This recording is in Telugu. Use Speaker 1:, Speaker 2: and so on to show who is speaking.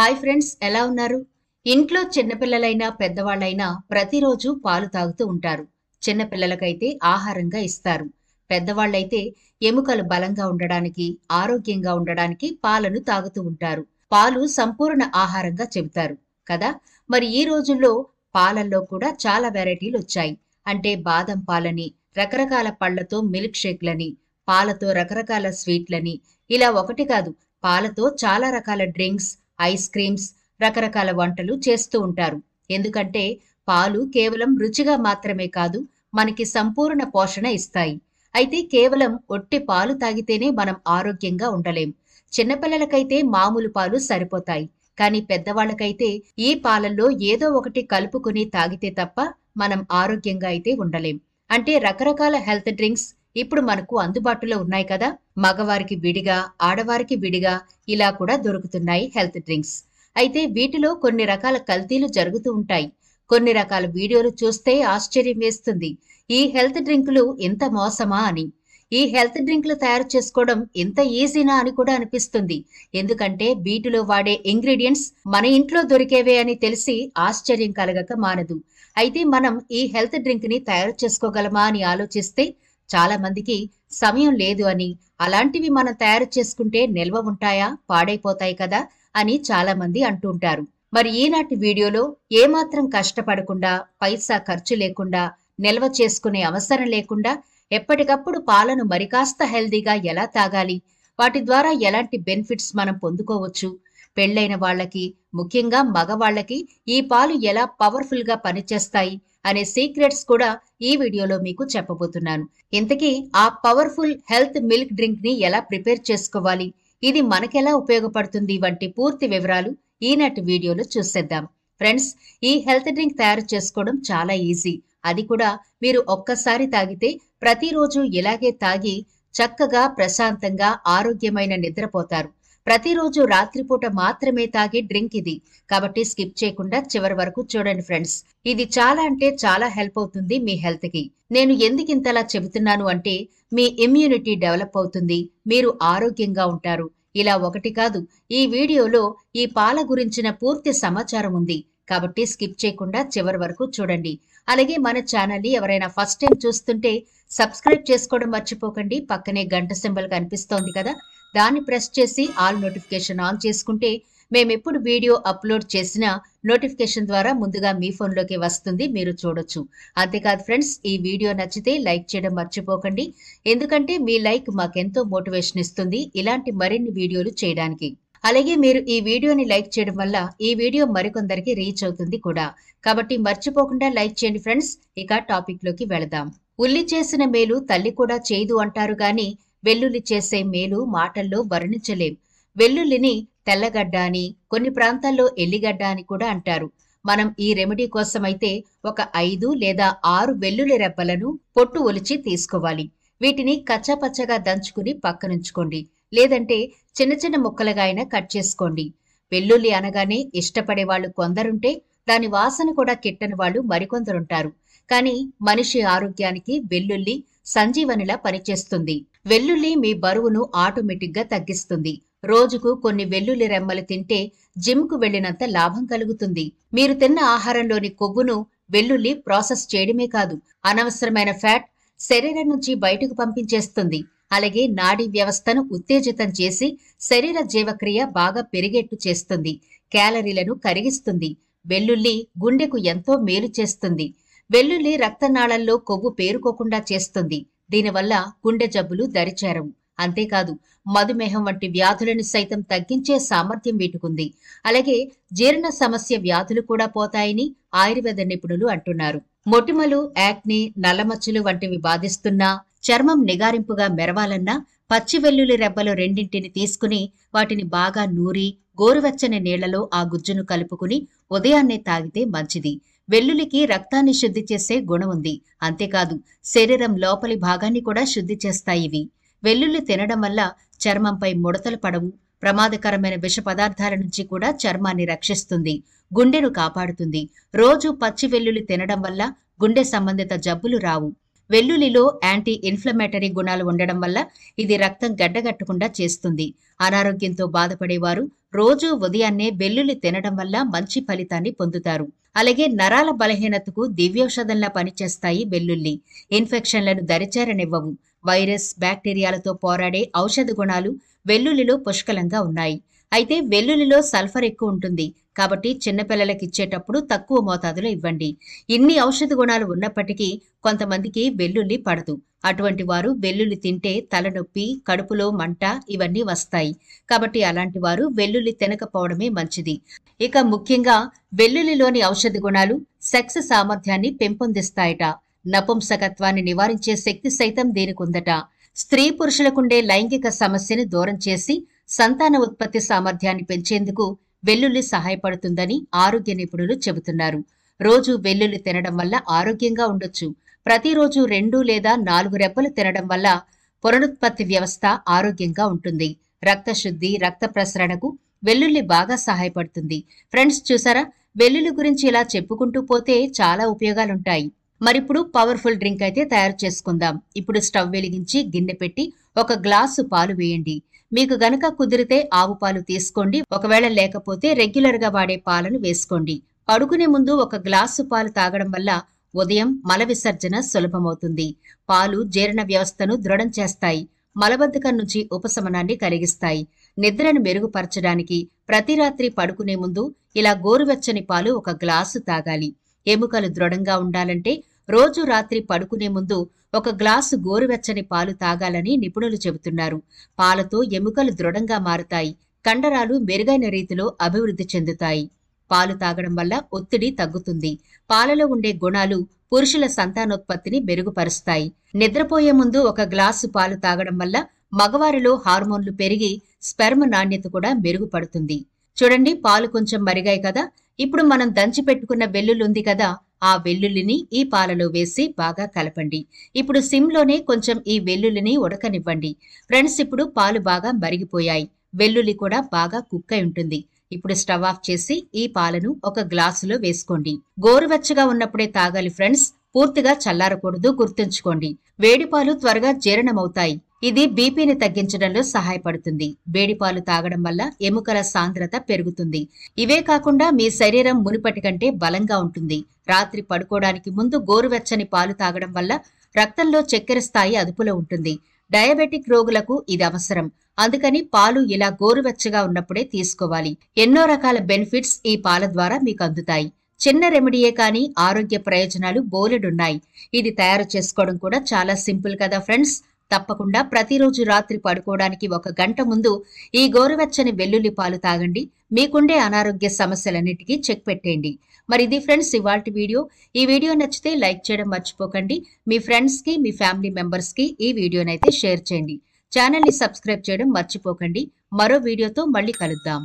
Speaker 1: హాయ్ ఫ్రెండ్స్ ఎలా ఉన్నారు ఇంట్లో చిన్నపిల్లలైనా పెద్దవాళ్ళైనా ప్రతిరోజు పాలు తాగుతూ ఉంటారు చిన్నపిల్లలకైతే ఆహారంగా ఇస్తారు పెద్దవాళ్ళైతే ఎముకలు బలంగా ఉండడానికి ఆరోగ్యంగా ఉండడానికి పాలను తాగుతూ ఉంటారు పాలు సంపూర్ణ ఆహారంగా చెబుతారు కదా మరి ఈ రోజుల్లో పాలల్లో కూడా చాలా వెరైటీలు వచ్చాయి అంటే బాదం పాలని రకరకాల పళ్లతో మిల్క్ షేక్లని పాలతో రకరకాల స్వీట్లని ఇలా ఒకటి కాదు పాలతో చాలా రకాల డ్రింక్స్ ఐస్ క్రీమ్స్ రకరకాల వంటలు చేస్తూ ఉంటారు ఎందుకంటే పాలు కేవలం రుచిగా మాత్రమే కాదు మనకి సంపూర్ణ పోషణ ఇస్తాయి అయితే కేవలం ఒట్టి పాలు తాగితేనే మనం ఆరోగ్యంగా ఉండలేం చిన్నపిల్లలకైతే మామూలు పాలు సరిపోతాయి కానీ పెద్దవాళ్ళకైతే ఈ పాలల్లో ఏదో ఒకటి కలుపుకుని తాగితే తప్ప మనం ఆరోగ్యంగా అయితే ఉండలేం అంటే రకరకాల హెల్త్ డ్రింక్స్ ఇప్పుడు మనకు అందుబాటులో ఉన్నాయి కదా మగవారికి విడిగా ఆడవారికి విడిగా ఇలా కూడా దొరుకుతున్నాయి హెల్త్ డ్రింక్స్ అయితే వీటిలో కొన్ని రకాల కల్తీలు జరుగుతూ ఉంటాయి కొన్ని రకాల వీడియోలు చూస్తే ఆశ్చర్యం వేస్తుంది ఈ హెల్త్ డ్రింకులు ఎంత మోసమా అని ఈ హెల్త్ డ్రింక్లు తయారు చేసుకోవడం ఎంత ఈజీనా అని కూడా అనిపిస్తుంది ఎందుకంటే వీటిలో వాడే ఇంగ్రీడియంట్స్ మన ఇంట్లో దొరికేవే అని తెలిసి ఆశ్చర్యం కలగక మానదు అయితే మనం ఈ హెల్త్ డ్రింక్ ని తయారు చేసుకోగలమా అని ఆలోచిస్తే చాలా మందికి సమయం లేదు అని అలాంటివి మనం తయారు చేసుకుంటే నిల్వ ఉంటాయా పాడైపోతాయి కదా అని చాలా మంది అంటుంటారు మరి ఈనాటి వీడియోలో ఏమాత్రం కష్టపడకుండా పైసా ఖర్చు లేకుండా నిల్వ చేసుకునే అవసరం లేకుండా ఎప్పటికప్పుడు పాలను మరికాస్త హెల్దీగా ఎలా తాగాలి వాటి ద్వారా ఎలాంటి బెనిఫిట్స్ మనం పొందుకోవచ్చు పెళ్లైన వాళ్ళకి ముఖ్యంగా మగవాళ్ళకి ఈ పాలు ఎలా పవర్ఫుల్ గా పనిచేస్తాయి అనే సీక్రెట్స్ కూడా ఈ వీడియోలో మీకు చెప్పబోతున్నాను ఇంతకీ ఆ పవర్ఫుల్ హెల్త్ మిల్క్ డ్రింక్ ని ఎలా ప్రిపేర్ చేసుకోవాలి ఇది మనకెలా ఉపయోగపడుతుంది వంటి పూర్తి వివరాలు ఈనాటి వీడియోలో చూసేద్దాం ఫ్రెండ్స్ ఈ హెల్త్ డ్రింక్ తయారు చేసుకోవడం చాలా ఈజీ అది కూడా మీరు ఒక్కసారి తాగితే ప్రతిరోజు ఇలాగే తాగి చక్కగా ప్రశాంతంగా ఆరోగ్యమైన నిద్రపోతారు ప్రతిరోజు రాత్రిపూట మాత్రమే తాగే డ్రింక్ ఇది కాబట్టి స్కిప్ చేయకుండా చివరి వరకు చూడండి ఫ్రెండ్స్ ఇది చాలా అంటే చాలా హెల్ప్ అవుతుంది మీ హెల్త్ కి నేను ఎందుకు ఇంతలా చెబుతున్నాను అంటే మీ ఇమ్యూనిటీ డెవలప్ అవుతుంది మీరు ఆరోగ్యంగా ఉంటారు ఇలా ఒకటి కాదు ఈ వీడియోలో ఈ పాల గురించిన పూర్తి సమాచారం ఉంది కాబట్టి స్కిప్ చేయకుండా చివరి వరకు చూడండి అలాగే మన ని ఎవరైనా ఫస్ట్ టైం చూస్తుంటే సబ్స్క్రైబ్ చేసుకోవడం మర్చిపోకండి పక్కనే గంట సింబల్ కనిపిస్తోంది కదా దాన్ని ప్రెస్ చేసి ఆల్ నోటిఫికేషన్ ఆన్ చేసుకుంటే మేమెప్పుడు వీడియో అప్లోడ్ చేసినా నోటిఫికేషన్ ద్వారా ముందుగా మీ ఫోన్లోకి వస్తుంది మీరు చూడొచ్చు అంతేకాదు ఫ్రెండ్స్ ఈ వీడియో నచ్చితే లైక్ చేయడం మర్చిపోకండి ఎందుకంటే మీ లైక్ మాకెంతో మోటివేషన్ ఇస్తుంది ఇలాంటి మరిన్ని వీడియోలు చేయడానికి అలాగే మీరు ఈ వీడియోని లైక్ చేయడం వల్ల ఈ వీడియో మరికొందరికి రీచ్ అవుతుంది కూడా కాబట్టి మర్చిపోకుండా లైక్ చేయండి ఫ్రెండ్స్ ఇక టాపిక్ లోకి వెళదాం ఉల్లి చేసిన మేలు తల్లి కూడా చేయదు అంటారు గాని వెల్లుల్లి చేసే మేలు మాటల్లో వర్ణించలేం వెల్లుల్లిని తెల్లగడ్డ అని కొన్ని ప్రాంతాల్లో ఎల్లిగడ్డ అని కూడా అంటారు మనం ఈ రెమెడీ కోసమైతే ఒక ఐదు లేదా ఆరు వెల్లుల్లి రెబ్బలను పొట్టు ఒలిచి తీసుకోవాలి వీటిని కచ్చపచ్చగా దంచుకుని పక్కనుంచుకోండి లేదంటే చిన్న చిన్న ముక్కలుగా అయినా కట్ చేసుకోండి వెల్లుల్లి అనగానే ఇష్టపడే వాళ్ళు కొందరుంటే దాని వాసన కూడా కిట్టని వాళ్ళు మరికొందరుంటారు కానీ మనిషి ఆరోగ్యానికి వెల్లుల్లి సంజీవనిలా పనిచేస్తుంది వెల్లుల్లి మీ బరువును ఆటోమేటిక్ గా తగ్గిస్తుంది రోజుకు కొన్ని వెల్లుల్లి రెమ్మలు తింటే జిమ్కు వెళ్లినంత లాభం కలుగుతుంది మీరు తిన్న ఆహారంలోని కొవ్వును వెల్లుల్లి ప్రాసెస్ చేయడమే కాదు అనవసరమైన ఫ్యాట్ శరీరం నుంచి బయటకు పంపించేస్తుంది అలాగే నాడీ వ్యవస్థను ఉత్తేజితం చేసి శరీర జీవక్రియ బాగా పెరిగేట్టు చేస్తుంది క్యాలరీలను కరిగిస్తుంది వెల్లుల్లి గుండెకు ఎంతో మేలు చేస్తుంది వెల్లుల్లి రక్తనాళల్లో కొవ్వు పేరుకోకుండా చేస్తుంది దీనివల్ల గుండె జబ్బులు దరిచేరవు అంతేకాదు మధుమేహం వంటి వ్యాధులను సైతం తగ్గించే సామర్థ్యం వీటికుంది అలాగే జీర్ణ సమస్య వ్యాధులు కూడా పోతాయని ఆయుర్వేద నిపుణులు అంటున్నారు మొటిమలు యాక్ని నల్లమచ్చలు వంటివి బాధిస్తున్నా చర్మం నిగారింపుగా మెరవాలన్నా పచ్చి వెల్లుల్లి రెబ్బలు రెండింటిని తీసుకుని వాటిని బాగా నూరి గోరువెచ్చని నీళ్లలో ఆ గుజ్జును కలుపుకుని ఉదయాన్నే తాగితే మంచిది వెల్లుల్లికి రక్తాన్ని శుద్ధి చేసే గుణం ఉంది అంతేకాదు శరీరం లోపలి భాగాన్ని కూడా శుద్ధి చేస్తాయి ఇవి వెల్లుల్లి తినడం వల్ల చర్మంపై ముడతలు పడవు ప్రమాదకరమైన విష పదార్థాల నుంచి కూడా చర్మాన్ని రక్షిస్తుంది గుండెను కాపాడుతుంది రోజు పచ్చి వెల్లుల్లి తినడం వల్ల గుండె సంబంధిత జబ్బులు రావు వెల్లుల్లిలో యాంటీ ఇన్ఫ్లమేటరీ గుణాలు ఉండడం వల్ల ఇది రక్తం గడ్డగట్టకుండా చేస్తుంది అనారోగ్యంతో బాధపడేవారు రోజూ ఉదయాన్నే వెల్లుల్లి తినడం వల్ల మంచి ఫలితాన్ని పొందుతారు అలాగే నరాల బలహీనతకు దివ్యౌషధంలా పనిచేస్తాయి వెల్లుల్లి ఇన్ఫెక్షన్లను దరిచేరనివ్వవు వైరస్ బ్యాక్టీరియాలతో పోరాడే ఔషధ గుణాలు వెల్లుల్లిలో పుష్కలంగా ఉన్నాయి అయితే వెల్లుల్లిలో సల్ఫర్ ఎక్కువ ఉంటుంది కాబట్టి చిన్నపిల్లలకి ఇచ్చేటప్పుడు తక్కువ మోతాదులో ఇవ్వండి ఇన్ని ఔషధ గుణాలు ఉన్నప్పటికీ కొంతమందికి వెల్లుల్లి పడదు అటువంటి వారు వెల్లుల్లి తింటే తలనొప్పి కడుపులో మంట ఇవన్నీ వస్తాయి కాబట్టి అలాంటి వారు వెల్లుల్లి తినకపోవడమే మంచిది ఇక ముఖ్యంగా వెల్లుల్లిలోని ఔషధ గుణాలు సెక్స్ సామర్థ్యాన్ని పెంపొందిస్తాయట నపుంసకత్వాన్ని నివారించే శక్తి సైతం దీనికుందట స్త్రీ పురుషులకుండే లైంగిక సమస్యని దూరం చేసి సంతాన ఉత్పత్తి సామర్థ్యాన్ని పెంచేందుకు వెల్లుల్లి సహాయపడుతుందని ఆరోగ్య నిపుణులు చెబుతున్నారు రోజు వెల్లుల్లి తినడం వల్ల ఆరోగ్యంగా ఉండొచ్చు ప్రతిరోజు రెండు లేదా నాలుగు రెప్పలు తినడం వల్ల పునరుత్పత్తి వ్యవస్థ ఆరోగ్యంగా ఉంటుంది రక్త శుద్ధి రక్త ప్రసరణకు వెల్లుల్లి బాగా సహాయపడుతుంది ఫ్రెండ్స్ చూసారా వెల్లుల్లి గురించి ఇలా చెప్పుకుంటూ పోతే చాలా ఉపయోగాలుంటాయి మరిప్పుడు పవర్ఫుల్ డ్రింక్ అయితే తయారు చేసుకుందాం ఇప్పుడు స్టవ్ వెలిగించి గిన్నె పెట్టి ఒక గ్లాసు పాలు వేయండి మీకు గనక కుదిరితే ఆవు పాలు తీసుకోండి ఒకవేళ లేకపోతే రెగ్యులర్ గా వాడే పాలను వేసుకోండి పడుకునే ముందు ఒక గ్లాసు పాలు తాగడం వల్ల ఉదయం మల విసర్జన సులభమవుతుంది పాలు జీర్ణ వ్యవస్థను దృఢం చేస్తాయి మలబద్ధకం నుంచి ఉపశమనాన్ని కలిగిస్తాయి నిద్రను మెరుగుపరచడానికి ప్రతి రాత్రి పడుకునే ముందు ఇలా గోరువెచ్చని పాలు ఒక గ్లాసు తాగాలి ఎముకలు దృఢంగా ఉండాలంటే రోజు రాత్రి పడుకునే ముందు ఒక గ్లాసు గోరువెచ్చని పాలు తాగాలని నిపుణులు చెబుతున్నారు పాలతో ఎముకలు దృఢంగా మారుతాయి కండరాలు మెరుగైన రీతిలో అభివృద్ధి చెందుతాయి పాలు తాగడం వల్ల ఒత్తిడి తగ్గుతుంది పాలలో ఉండే గుణాలు పురుషుల సంతానోత్పత్తిని మెరుగుపరుస్తాయి నిద్రపోయే ముందు ఒక గ్లాసు పాలు తాగడం వల్ల మగవారిలో హార్మోన్లు పెరిగి స్పెర్మ నాణ్యత కూడా మెరుగుపడుతుంది చూడండి పాలు కొంచెం మరిగాయి కదా ఇప్పుడు మనం దంచి పెట్టుకున్న వెల్లుల్లుంది కదా ఆ వెల్లుల్లిని ఈ పాలలో వేసి బాగా కలపండి ఇప్పుడు సిమ్లోనే కొంచెం ఈ వెల్లుల్లిని ఉడకనివ్వండి ఫ్రెండ్స్ ఇప్పుడు పాలు బాగా మరిగిపోయాయి వెల్లుల్లి కూడా బాగా కుక్ అయి ఉంటుంది ఇప్పుడు స్టవ్ ఆఫ్ చేసి ఈ పాలను ఒక గ్లాసులో వేసుకోండి గోరువెచ్చగా ఉన్నప్పుడే తాగాలి ఫ్రెండ్స్ పూర్తిగా చల్లారకూడదు గుర్తుంచుకోండి వేడిపాలు త్వరగా జీర్ణమవుతాయి ఇది బీపీని తగ్గించడంలో సహాయపడుతుంది వేడిపాలు తాగడం వల్ల ఎముకల సాంద్రత పెరుగుతుంది ఇవే కాకుండా మీ శరీరం మునుపటి కంటే బలంగా ఉంటుంది రాత్రి పడుకోవడానికి ముందు గోరువెచ్చని పాలు తాగడం వల్ల రక్తంలో చక్కెర స్థాయి అదుపులో ఉంటుంది డయాబెటిక్ రోగులకు ఇది అవసరం అందుకని పాలు ఇలా గోరువెచ్చగా ఉన్నప్పుడే తీసుకోవాలి ఎన్నో రకాల బెనిఫిట్స్ ఈ పాల ద్వారా మీకు అందుతాయి చిన్న రెమెడీయే కానీ ఆరోగ్య ప్రయోజనాలు బోలెడున్నాయి ఇది తయారు చేసుకోవడం కూడా చాలా సింపుల్ కదా ఫ్రెండ్స్ తప్పకుండా ప్రతిరోజు రాత్రి పడుకోవడానికి ఒక గంట ముందు ఈ గోరువెచ్చని వెల్లుల్లి పాలు తాగండి మీకుండే అనారోగ్య సమస్యలన్నిటికీ చెక్ పెట్టేయండి మరి ఇది ఫ్రెండ్స్ ఇవాళ వీడియో ఈ వీడియో నచ్చితే లైక్ చేయడం మర్చిపోకండి మీ ఫ్రెండ్స్కి మీ ఫ్యామిలీ మెంబర్స్కి ఈ వీడియోనైతే షేర్ చేయండి ఛానల్ని సబ్స్క్రైబ్ చేయడం మర్చిపోకండి మరో వీడియోతో మళ్ళీ కలుద్దాం